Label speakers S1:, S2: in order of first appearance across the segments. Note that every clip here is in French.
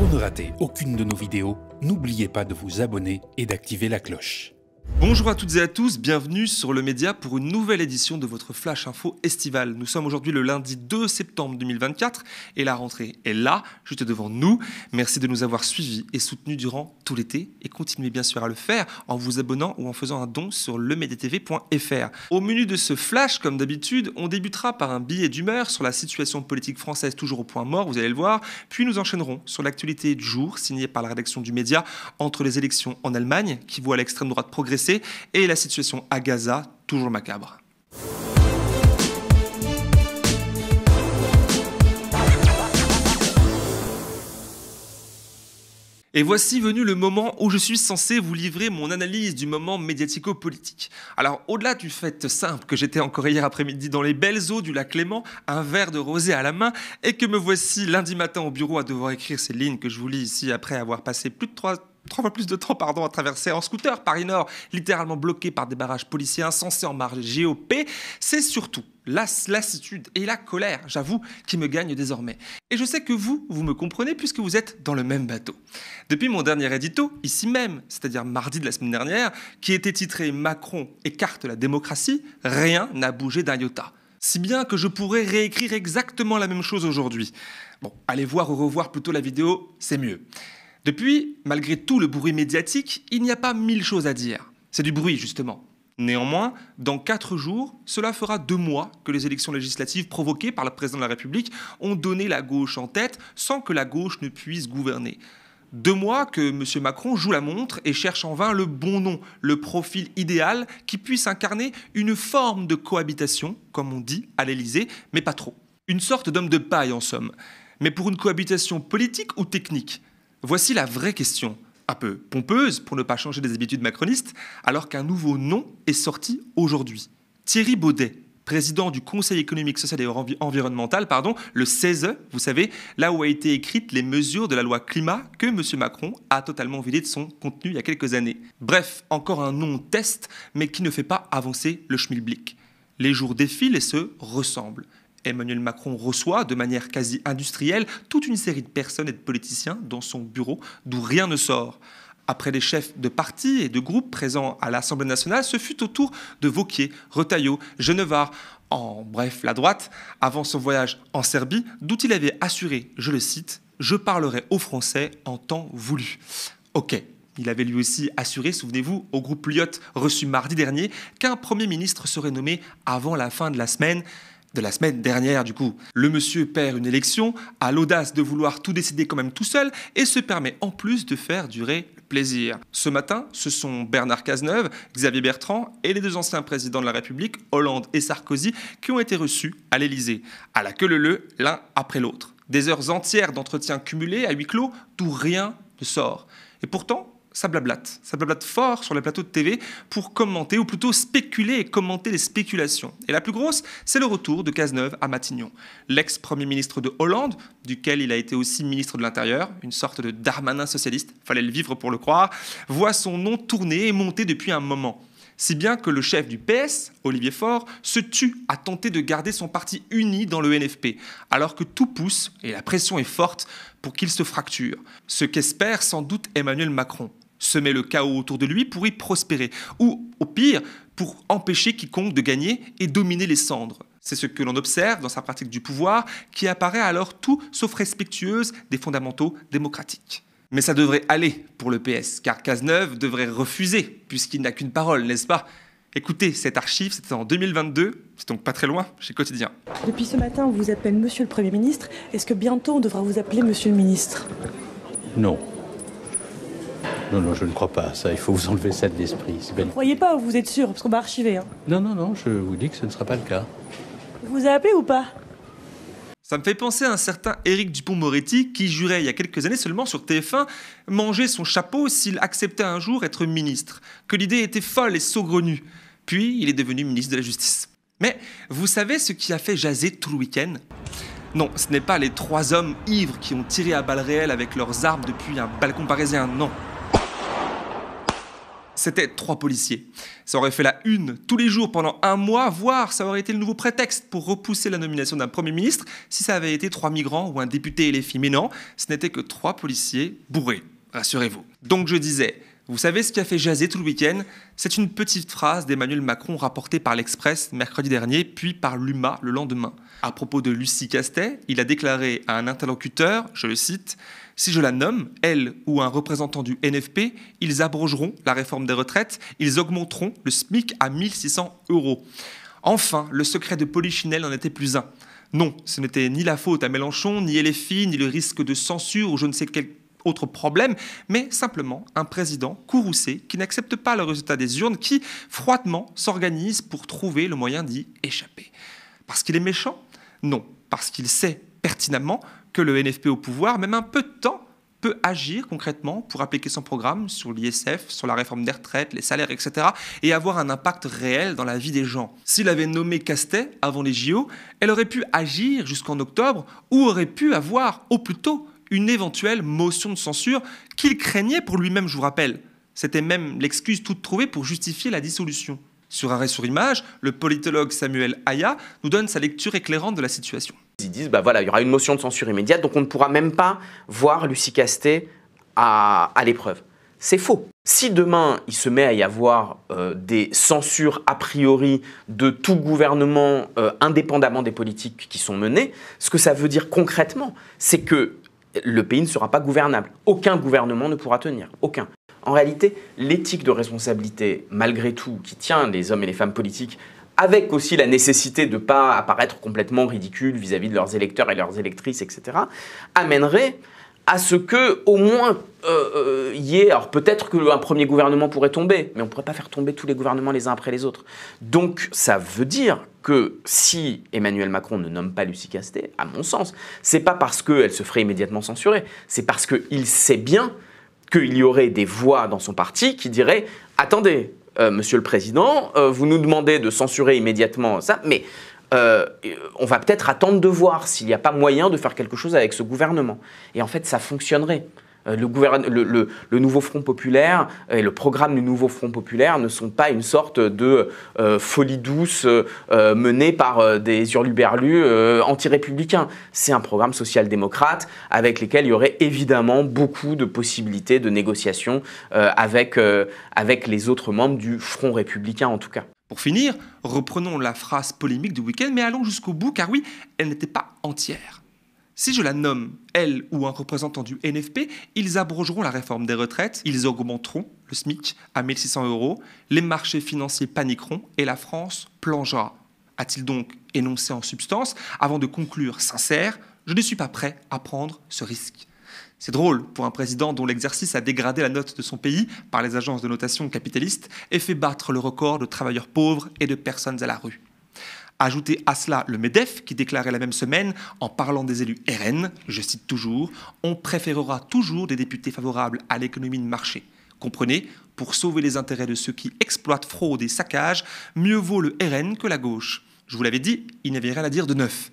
S1: Pour ne rater aucune de nos vidéos, n'oubliez pas de vous abonner et d'activer la cloche. Bonjour à toutes et à tous, bienvenue sur le média pour une nouvelle édition de votre Flash Info estivale. Nous sommes aujourd'hui le lundi 2 septembre 2024 et la rentrée est là, juste devant nous. Merci de nous avoir suivis et soutenus durant tout l'été et continuez bien sûr à le faire en vous abonnant ou en faisant un don sur lemediatv.fr. Au menu de ce Flash, comme d'habitude, on débutera par un billet d'humeur sur la situation politique française toujours au point mort, vous allez le voir, puis nous enchaînerons sur l'actualité du jour signée par la rédaction du média entre les élections en Allemagne qui voit l'extrême droite progresser et la situation à Gaza, toujours macabre. Et voici venu le moment où je suis censé vous livrer mon analyse du moment médiatico-politique. Alors, au-delà du fait simple que j'étais encore hier après-midi dans les belles eaux du lac Clément, un verre de rosé à la main, et que me voici lundi matin au bureau à devoir écrire ces lignes que je vous lis ici après avoir passé plus de trois trois fois plus de temps pardon, à traverser en scooter Paris-Nord, littéralement bloqué par des barrages policiers insensés en marge GOP, c'est surtout la lassitude et la colère, j'avoue, qui me gagnent désormais. Et je sais que vous, vous me comprenez puisque vous êtes dans le même bateau. Depuis mon dernier édito, ici même, c'est-à-dire mardi de la semaine dernière, qui était titré Macron écarte la démocratie, rien n'a bougé d'un iota. Si bien que je pourrais réécrire exactement la même chose aujourd'hui. Bon, allez voir ou revoir plutôt la vidéo, c'est mieux. Depuis, malgré tout le bruit médiatique, il n'y a pas mille choses à dire. C'est du bruit, justement. Néanmoins, dans quatre jours, cela fera deux mois que les élections législatives provoquées par le président de la République ont donné la gauche en tête sans que la gauche ne puisse gouverner. Deux mois que M. Macron joue la montre et cherche en vain le bon nom, le profil idéal qui puisse incarner une forme de cohabitation, comme on dit à l'Élysée, mais pas trop. Une sorte d'homme de paille en somme, mais pour une cohabitation politique ou technique. Voici la vraie question, un peu pompeuse pour ne pas changer des habitudes macronistes, alors qu'un nouveau nom est sorti aujourd'hui. Thierry Baudet, président du Conseil économique, social et environnemental, pardon, le CESE, e, vous savez, là où a été écrites les mesures de la loi climat que M. Macron a totalement vidé de son contenu il y a quelques années. Bref, encore un nom test, mais qui ne fait pas avancer le schmilblick. Les jours défilent et se ressemblent. Emmanuel Macron reçoit de manière quasi industrielle toute une série de personnes et de politiciens dans son bureau, d'où rien ne sort. Après les chefs de partis et de groupes présents à l'Assemblée nationale, ce fut au tour de Vauquier, Retailleau, Genevard, en bref la droite, avant son voyage en Serbie, d'où il avait assuré, je le cite, Je parlerai aux Français en temps voulu. Ok, il avait lui aussi assuré, souvenez-vous, au groupe Lyotte reçu mardi dernier, qu'un Premier ministre serait nommé avant la fin de la semaine de la semaine dernière du coup. Le monsieur perd une élection, a l'audace de vouloir tout décider quand même tout seul et se permet en plus de faire durer le plaisir. Ce matin, ce sont Bernard Cazeneuve, Xavier Bertrand et les deux anciens présidents de la République, Hollande et Sarkozy, qui ont été reçus à l'Élysée, à la queue leu l'un après l'autre. Des heures entières d'entretien cumulés à huis clos, d'où rien ne sort. Et pourtant, ça blablate, ça blablate fort sur les plateaux de TV pour commenter, ou plutôt spéculer et commenter les spéculations. Et la plus grosse, c'est le retour de Cazeneuve à Matignon. L'ex-premier ministre de Hollande, duquel il a été aussi ministre de l'Intérieur, une sorte de Darmanin socialiste, fallait le vivre pour le croire, voit son nom tourner et monter depuis un moment. Si bien que le chef du PS, Olivier Faure, se tue à tenter de garder son parti uni dans le NFP, alors que tout pousse, et la pression est forte, pour qu'il se fracture. Ce qu'espère sans doute Emmanuel Macron semer le chaos autour de lui pour y prospérer, ou au pire, pour empêcher quiconque de gagner et dominer les cendres. C'est ce que l'on observe dans sa pratique du pouvoir, qui apparaît alors tout sauf respectueuse des fondamentaux démocratiques. Mais ça devrait aller pour le PS, car Cazeneuve devrait refuser, puisqu'il n'a qu'une parole, n'est-ce pas Écoutez, cet archive, c'était en 2022, c'est donc pas très loin, chez Quotidien. Depuis ce matin, on vous appelle Monsieur le Premier ministre. Est-ce que bientôt on devra vous appeler Monsieur le ministre
S2: Non. Non, non, je ne crois pas ça. Il faut vous enlever ça de l'esprit. Vous ne croyez pas ou vous êtes sûr Parce qu'on va archiver. Hein. Non, non, non, je vous dis que ce ne sera pas le cas. Vous avez appelé ou pas
S1: ça me fait penser à un certain Éric Dupont-Moretti qui jurait il y a quelques années seulement sur TF1 manger son chapeau s'il acceptait un jour être ministre, que l'idée était folle et saugrenue. Puis il est devenu ministre de la Justice. Mais vous savez ce qui a fait jaser tout le week-end Non, ce n'est pas les trois hommes ivres qui ont tiré à balles réelles avec leurs armes depuis un balcon parisien, non c'était trois policiers. Ça aurait fait la une tous les jours pendant un mois, voire ça aurait été le nouveau prétexte pour repousser la nomination d'un Premier ministre si ça avait été trois migrants ou un député filles. Mais non, ce n'était que trois policiers bourrés, rassurez-vous. Donc je disais, vous savez ce qui a fait jaser tout le week-end C'est une petite phrase d'Emmanuel Macron rapportée par l'Express mercredi dernier, puis par l'UMA le lendemain. À propos de Lucie Castet, il a déclaré à un interlocuteur, je le cite, si je la nomme, elle ou un représentant du NFP, ils abrogeront la réforme des retraites, ils augmenteront le SMIC à 1600 euros. Enfin, le secret de Polichinelle n'en était plus un. Non, ce n'était ni la faute à Mélenchon, ni LFI, ni le risque de censure ou je ne sais quel autre problème, mais simplement un président courroucé qui n'accepte pas le résultat des urnes, qui froidement s'organise pour trouver le moyen d'y échapper. Parce qu'il est méchant Non, parce qu'il sait pertinemment que le NFP au pouvoir, même un peu de temps, peut agir concrètement pour appliquer son programme sur l'ISF, sur la réforme des retraites, les salaires, etc., et avoir un impact réel dans la vie des gens. S'il avait nommé Castet avant les JO, elle aurait pu agir jusqu'en octobre, ou aurait pu avoir, au plus tôt, une éventuelle motion de censure qu'il craignait pour lui-même, je vous rappelle. C'était même l'excuse toute trouvée pour justifier la dissolution. Sur Arrêt sur Image, le politologue Samuel Aya nous donne sa lecture
S2: éclairante de la situation. Ils disent, bah voilà, il y aura une motion de censure immédiate, donc on ne pourra même pas voir Lucie Castet à, l'épreuve. C'est faux. Si demain il se met à y avoir euh, des censures a priori de tout gouvernement, euh, indépendamment des politiques qui sont menées, ce que ça veut dire concrètement, c'est que le pays ne sera pas gouvernable. Aucun gouvernement ne pourra tenir. Aucun. En réalité, l'éthique de responsabilité, malgré tout, qui tient les hommes et les femmes politiques, avec aussi la nécessité de ne pas apparaître complètement ridicule vis-à-vis de leurs électeurs et leurs électrices, etc., amènerait à ce que au moins il euh, euh, y ait, alors peut-être qu'un premier gouvernement pourrait tomber, mais on ne pourrait pas faire tomber tous les gouvernements les uns après les autres. Donc ça veut dire que si Emmanuel Macron ne nomme pas Lucie Castet, à mon sens, c'est pas parce qu'elle se ferait immédiatement censurer, c'est parce qu'il sait bien qu'il y aurait des voix dans son parti qui diraient attendez, euh, Monsieur le Président, vous nous demandez de censurer immédiatement ça, mais euh, euh, on va peut-être attendre de voir s'il n'y a pas moyen de faire quelque chose avec ce gouvernement. Et en fait, ça fonctionnerait. Euh, le, le, nouveau Front populaire et le programme du nouveau Front populaire ne sont pas une sorte de folie douce menée par des hurluberlus anti-républicains. C'est un programme social-démocrate avec lesquels il y aurait évidemment beaucoup de possibilités de négociation avec, avec les autres membres du Front républicain en tout cas. Pour finir, reprenons la phrase polémique du week-end, mais allons jusqu'au bout, car
S1: oui, elle n'était pas entière. Si je la nomme, elle ou un représentant du NFP, ils abrogeront la réforme des retraites, ils augmenteront le SMIC à 1600 euros, les marchés financiers paniqueront et la France plongera. A-t-il donc énoncé en substance Avant de conclure sincère, je ne suis pas prêt à prendre ce risque. C'est drôle pour un président dont l'exercice a dégradé la note de son pays par les agences de notation capitalistes et fait battre le record de travailleurs pauvres et de personnes à la rue. Ajoutez à cela le MEDEF qui déclarait la même semaine, en parlant des élus RN, je cite toujours, on préférera toujours des députés favorables à l'économie de marché. Comprenez, pour sauver les intérêts de ceux qui exploitent fraude et saccage, mieux vaut le RN que la gauche. Je vous l'avais dit, il n'y avait rien à dire de neuf.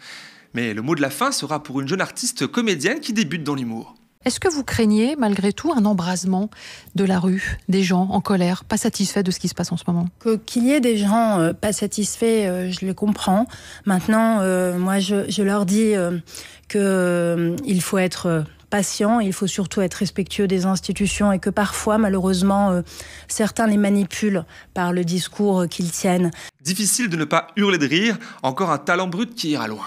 S1: Mais le mot de la fin sera pour une jeune artiste comédienne qui débute dans l'humour.
S2: Est-ce que vous craignez malgré tout un embrasement de la rue, des gens en colère, pas satisfaits de ce qui se passe en ce moment
S1: Qu'il y ait des gens euh, pas satisfaits, euh, je les comprends. Maintenant, euh, moi, je, leur dis qu'il faut être patient, il faut surtout être respectueux des institutions et que parfois, malheureusement, certains les manipulent par le discours qu'ils tiennent. Difficile de ne pas hurler de rire, encore un talent brut qui ira loin.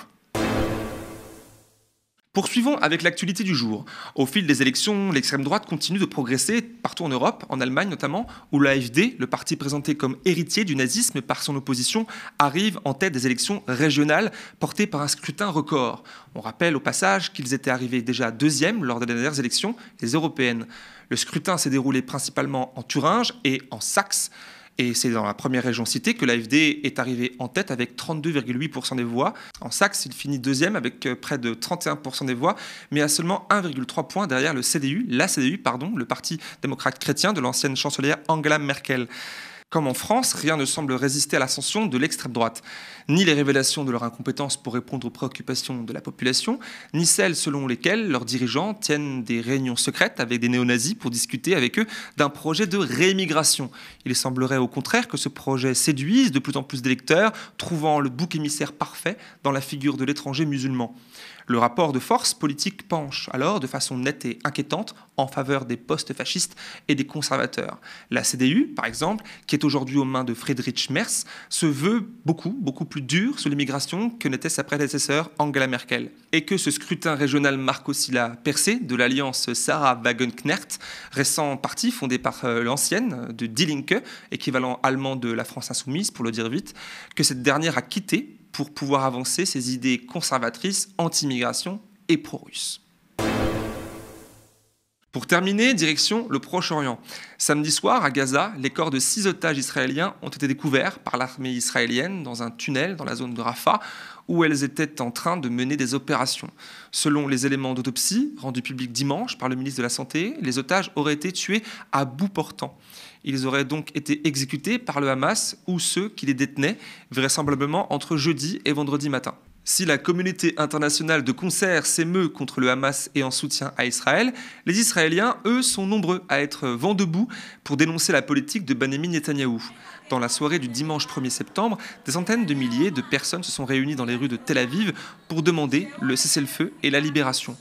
S1: Poursuivons avec l'actualité du jour. Au fil des élections, l'extrême droite continue de progresser partout en Europe, en Allemagne notamment, où l'AFD, le parti présenté comme héritier du nazisme par son opposition, arrive en tête des élections régionales portées par un scrutin record. On rappelle au passage qu'ils étaient arrivés déjà deuxième lors des dernières élections, les européennes. Le scrutin s'est déroulé principalement en Thuringe et en Saxe. Et c'est dans la première région citée que l'AFD est arrivée en tête avec 32,8% des voix. En Saxe, il finit deuxième avec euh, près de 31% des voix, mais à seulement 1,3 point derrière le CDU, la CDU, pardon, le Parti démocrate chrétien de l'ancienne chancelière Angela Merkel. Comme en France, rien ne semble résister à l'ascension de l'extrême droite. Ni les révélations de leur incompétence pour répondre aux préoccupations de la population, ni celles selon lesquelles leurs dirigeants tiennent des réunions secrètes avec des néo-nazis pour discuter avec eux d'un projet de réémigration. Il semblerait au contraire que ce projet séduise de plus en plus d'électeurs, trouvant le bouc émissaire parfait dans la figure de l'étranger musulman. Le rapport de force politique penche alors de façon nette et inquiétante en faveur des postes fascistes et des conservateurs. La CDU, par exemple, qui est aujourd'hui aux mains de Friedrich Merz, se veut beaucoup, beaucoup plus dure sur l'immigration que n'était sa prédécesseur Angela Merkel. Et que ce scrutin régional marque aussi la percée de l'alliance Sarah-Wagenknecht, récent parti fondé par euh, l'ancienne de Die Linke, équivalent allemand de la France insoumise pour le dire vite, que cette dernière a quitté pour pouvoir avancer ses idées conservatrices, anti-immigration et pro-russes. Pour terminer, direction le Proche-Orient. Samedi soir, à Gaza, les corps de six otages israéliens ont été découverts par l'armée israélienne dans un tunnel dans la zone de Rafah, où elles étaient en train de mener des opérations. Selon les éléments d'autopsie rendus publics dimanche par le ministre de la Santé, les otages auraient été tués à bout portant. Ils auraient donc été exécutés par le Hamas ou ceux qui les détenaient, vraisemblablement entre jeudi et vendredi matin. Si la communauté internationale de concert s'émeut contre le Hamas et en soutien à Israël, les Israéliens, eux, sont nombreux à être vent debout pour dénoncer la politique de Benjamin Netanyahou. Dans la soirée du dimanche 1er septembre, des centaines de milliers de personnes se sont réunies dans les rues de Tel Aviv pour demander le cessez-le-feu et la libération.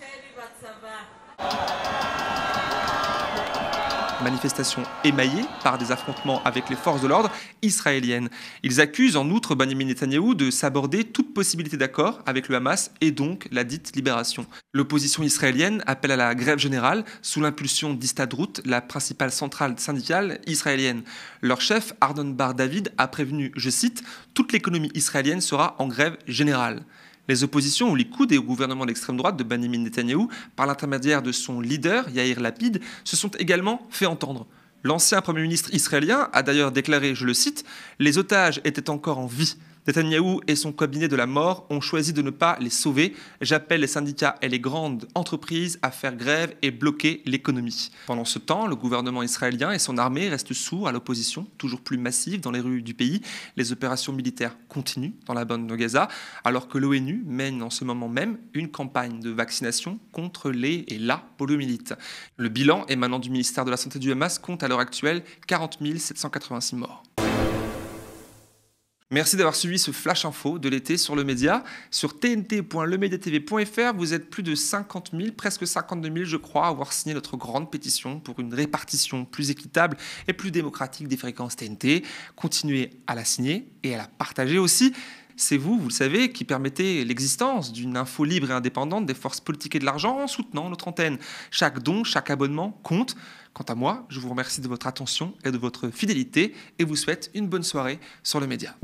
S1: manifestations émaillées par des affrontements avec les forces de l'ordre israéliennes. Ils accusent en outre Benjamin Netanyahou de s'aborder toute possibilité d'accord avec le Hamas et donc la dite libération. L'opposition israélienne appelle à la grève générale sous l'impulsion d'Istadrut, la principale centrale syndicale israélienne. Leur chef, Arnon Bar David, a prévenu, je cite, toute l'économie israélienne sera en grève générale les oppositions ou les coups des gouvernements d'extrême droite de Benjamin Netanyahu, par l'intermédiaire de son leader, Yair Lapid, se sont également fait entendre. L'ancien Premier ministre israélien a d'ailleurs déclaré, je le cite, Les otages étaient encore en vie Netanyahou et son cabinet de la mort ont choisi de ne pas les sauver. J'appelle les syndicats et les grandes entreprises à faire grève et bloquer l'économie. Pendant ce temps, le gouvernement israélien et son armée restent sourds à l'opposition, toujours plus massive dans les rues du pays. Les opérations militaires continuent dans la bande de Gaza, alors que l'ONU mène en ce moment même une campagne de vaccination contre les et la poliomyélite. Le bilan émanant du ministère de la Santé du Hamas compte à l'heure actuelle 40 786 morts. Merci d'avoir suivi ce flash info de l'été sur le média. Sur tnt.lemediatv.fr, vous êtes plus de 50 000, presque 52 000, je crois, à avoir signé notre grande pétition pour une répartition plus équitable et plus démocratique des fréquences TNT. Continuez à la signer et à la partager aussi c'est vous, vous le savez, qui permettez l'existence d'une info libre et indépendante des forces politiques et de l'argent en soutenant notre antenne. Chaque don, chaque abonnement compte. Quant à moi, je vous remercie de votre attention et de votre fidélité et vous souhaite une bonne soirée sur le média.